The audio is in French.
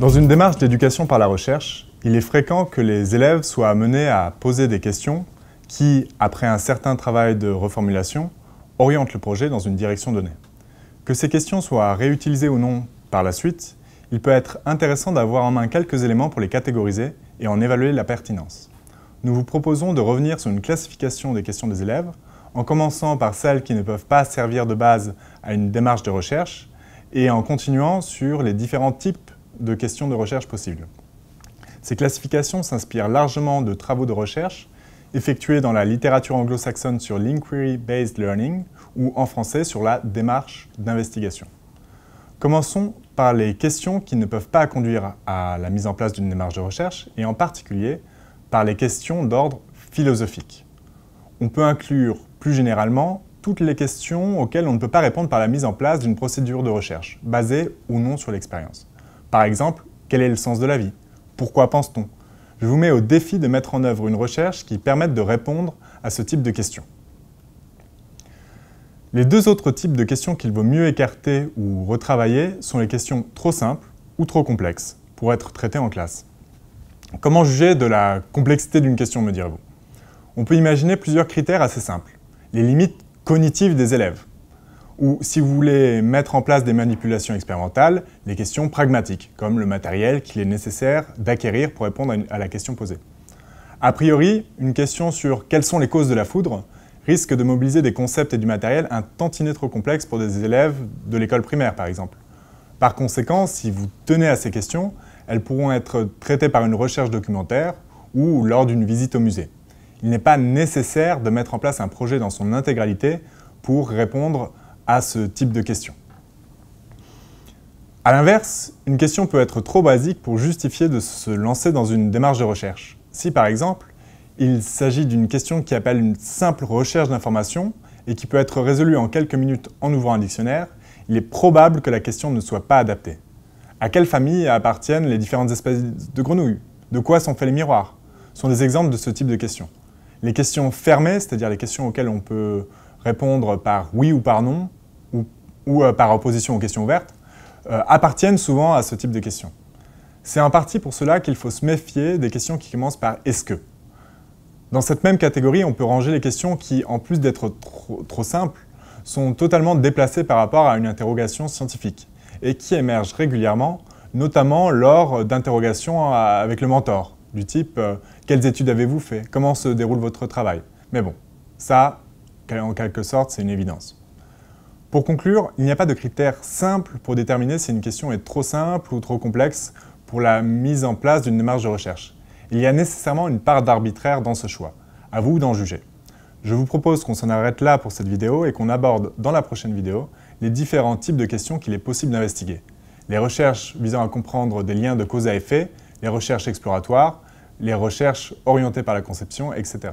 Dans une démarche d'éducation par la recherche, il est fréquent que les élèves soient amenés à poser des questions qui, après un certain travail de reformulation, orientent le projet dans une direction donnée. Que ces questions soient réutilisées ou non par la suite, il peut être intéressant d'avoir en main quelques éléments pour les catégoriser et en évaluer la pertinence. Nous vous proposons de revenir sur une classification des questions des élèves, en commençant par celles qui ne peuvent pas servir de base à une démarche de recherche, et en continuant sur les différents types de questions de recherche possibles. Ces classifications s'inspirent largement de travaux de recherche effectués dans la littérature anglo-saxonne sur l'inquiry-based learning ou en français sur la démarche d'investigation. Commençons par les questions qui ne peuvent pas conduire à la mise en place d'une démarche de recherche et en particulier par les questions d'ordre philosophique. On peut inclure plus généralement toutes les questions auxquelles on ne peut pas répondre par la mise en place d'une procédure de recherche, basée ou non sur l'expérience. Par exemple, quel est le sens de la vie Pourquoi pense-t-on Je vous mets au défi de mettre en œuvre une recherche qui permette de répondre à ce type de questions. Les deux autres types de questions qu'il vaut mieux écarter ou retravailler sont les questions trop simples ou trop complexes pour être traitées en classe. Comment juger de la complexité d'une question, me direz-vous On peut imaginer plusieurs critères assez simples. Les limites cognitives des élèves, ou si vous voulez mettre en place des manipulations expérimentales, les questions pragmatiques, comme le matériel qu'il est nécessaire d'acquérir pour répondre à la question posée. A priori, une question sur quelles sont les causes de la foudre risque de mobiliser des concepts et du matériel un tantinet trop complexe pour des élèves de l'école primaire, par exemple. Par conséquent, si vous tenez à ces questions, elles pourront être traitées par une recherche documentaire ou lors d'une visite au musée. Il n'est pas nécessaire de mettre en place un projet dans son intégralité pour répondre à ce type de question. A l'inverse, une question peut être trop basique pour justifier de se lancer dans une démarche de recherche. Si par exemple, il s'agit d'une question qui appelle une simple recherche d'informations et qui peut être résolue en quelques minutes en ouvrant un dictionnaire, il est probable que la question ne soit pas adaptée. À quelle famille appartiennent les différentes espèces de grenouilles De quoi sont faits les miroirs Ce sont des exemples de ce type de questions. Les questions fermées, c'est-à-dire les questions auxquelles on peut répondre par oui ou par non, ou euh, par opposition aux questions ouvertes, euh, appartiennent souvent à ce type de questions. C'est en partie pour cela qu'il faut se méfier des questions qui commencent par « est-ce que ». Dans cette même catégorie, on peut ranger les questions qui, en plus d'être trop, simples, sont totalement déplacées par rapport à une interrogation scientifique et qui émergent régulièrement, notamment lors d'interrogations avec le mentor, du type euh, Quelles études avez-vous fait Comment se déroule votre travail ?» Mais bon, ça, en quelque sorte, c'est une évidence. Pour conclure, il n'y a pas de critères simples pour déterminer si une question est trop simple ou trop complexe pour la mise en place d'une démarche de recherche. Il y a nécessairement une part d'arbitraire dans ce choix. À vous d'en juger. Je vous propose qu'on s'en arrête là pour cette vidéo et qu'on aborde dans la prochaine vidéo les différents types de questions qu'il est possible d'investiguer. Les recherches visant à comprendre des liens de cause à effet, les recherches exploratoires, les recherches orientées par la conception, etc.